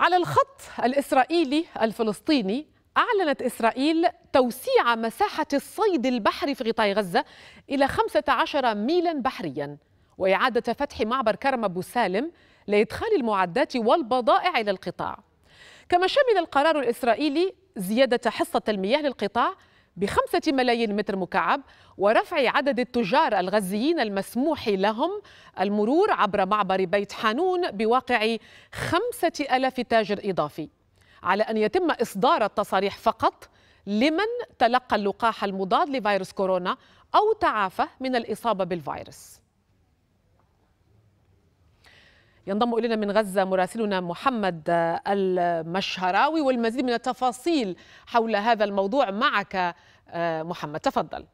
على الخط الإسرائيلي الفلسطيني أعلنت إسرائيل توسيع مساحة الصيد البحري في قطاع غزة إلى 15 ميلا بحريا وإعادة فتح معبر كرم أبو سالم لإدخال المعدات والبضائع إلى القطاع كما شمل القرار الإسرائيلي زيادة حصة المياه للقطاع بخمسة ملايين متر مكعب ورفع عدد التجار الغزيين المسموح لهم المرور عبر معبر بيت حانون بواقع خمسة ألاف تاجر إضافي على أن يتم إصدار التصاريح فقط لمن تلقى اللقاح المضاد لفيروس كورونا أو تعافى من الإصابة بالفيروس ينضم إلينا من غزة مراسلنا محمد المشهراوي والمزيد من التفاصيل حول هذا الموضوع معك آه، محمد تفضل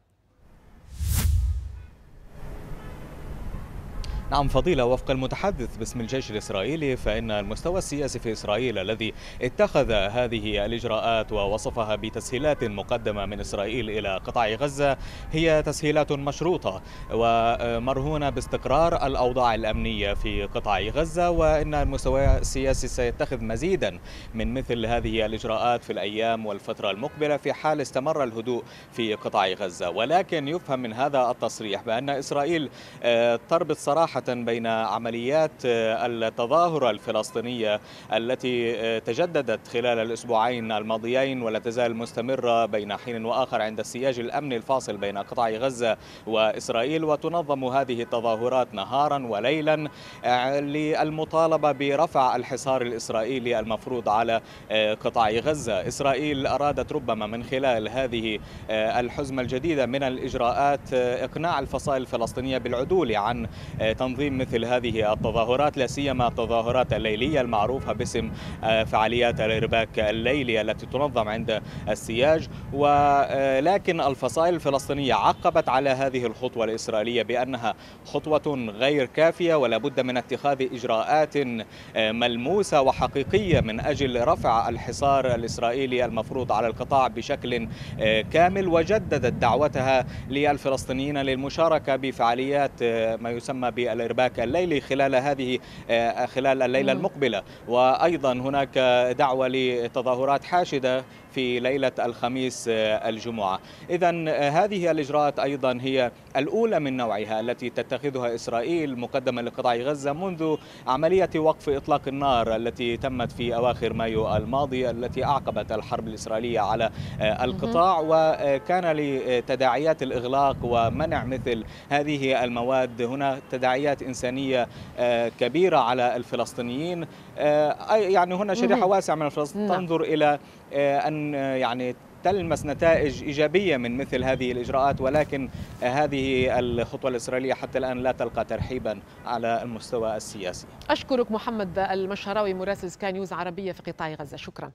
نعم فضيلة وفق المتحدث باسم الجيش الإسرائيلي فإن المستوى السياسي في إسرائيل الذي اتخذ هذه الإجراءات ووصفها بتسهيلات مقدمة من إسرائيل إلى قطاع غزة هي تسهيلات مشروطة ومرهونة باستقرار الأوضاع الأمنية في قطاع غزة وإن المستوى السياسي سيتخذ مزيدا من مثل هذه الإجراءات في الأيام والفترة المقبلة في حال استمر الهدوء في قطاع غزة ولكن يفهم من هذا التصريح بأن إسرائيل آه، تربط صراحة بين عمليات آه، التظاهرة الفلسطينية التي آه، تجددت خلال الأسبوعين الماضيين ولا تزال مستمرة بين حين وآخر عند السياج الأمني الفاصل بين قطاع غزة وإسرائيل وتنظم هذه التظاهرات نهارا وليلا آه، للمطالبة برفع الحصار الإسرائيلي المفروض على قطاع غزة إسرائيل أرادت ربما من خلال هذه الحزمة الجديدة من الإجراءات إقناع الفصائل الفلسطينية بالعدول عن تنظيم تنظيم مثل هذه التظاهرات لا سيما التظاهرات الليلية المعروفة باسم آه، فعاليات الإرباك الليلي التي تنظم عند السياج ولكن آه، الفصائل الفلسطينية عقبت على هذه الخطوة الإسرائيلية بأنها خطوة غير كافية ولا بد من اتخاذ إجراءات آه، ملموسة وحقيقية من أجل رفع الحصار الإسرائيلي المفروض على القطاع بشكل كامل وجددت دعوتها للفلسطينيين للمشاركة بفعاليات ما يسمى بال الارباك الليلي خلال هذه آه، خلال الليله المقبله وايضا هناك دعوه لتظاهرات حاشده في ليلة الخميس آه، الجمعة إذا آه، هذه الإجراءات أيضا هي الأولى من نوعها التي تتخذها إسرائيل مقدما لقطاع غزة منذ عملية وقف إطلاق النار التي تمت في أواخر مايو الماضي التي أعقبت الحرب الإسرائيلية على آه، القطاع وكان لتداعيات الإغلاق ومنع مثل هذه المواد هنا تداعيات إنسانية كبيرة على الفلسطينيين يعني هنا شريحة واسعة من الفلسطينيين نعم. تنظر إلى أن يعني تلمس نتائج إيجابية من مثل هذه الإجراءات ولكن هذه الخطوة الإسرائيلية حتى الآن لا تلقى ترحيبا على المستوى السياسي أشكرك محمد المشهراوي مراسل سكاي نيوز عربية في قطاع غزة شكرا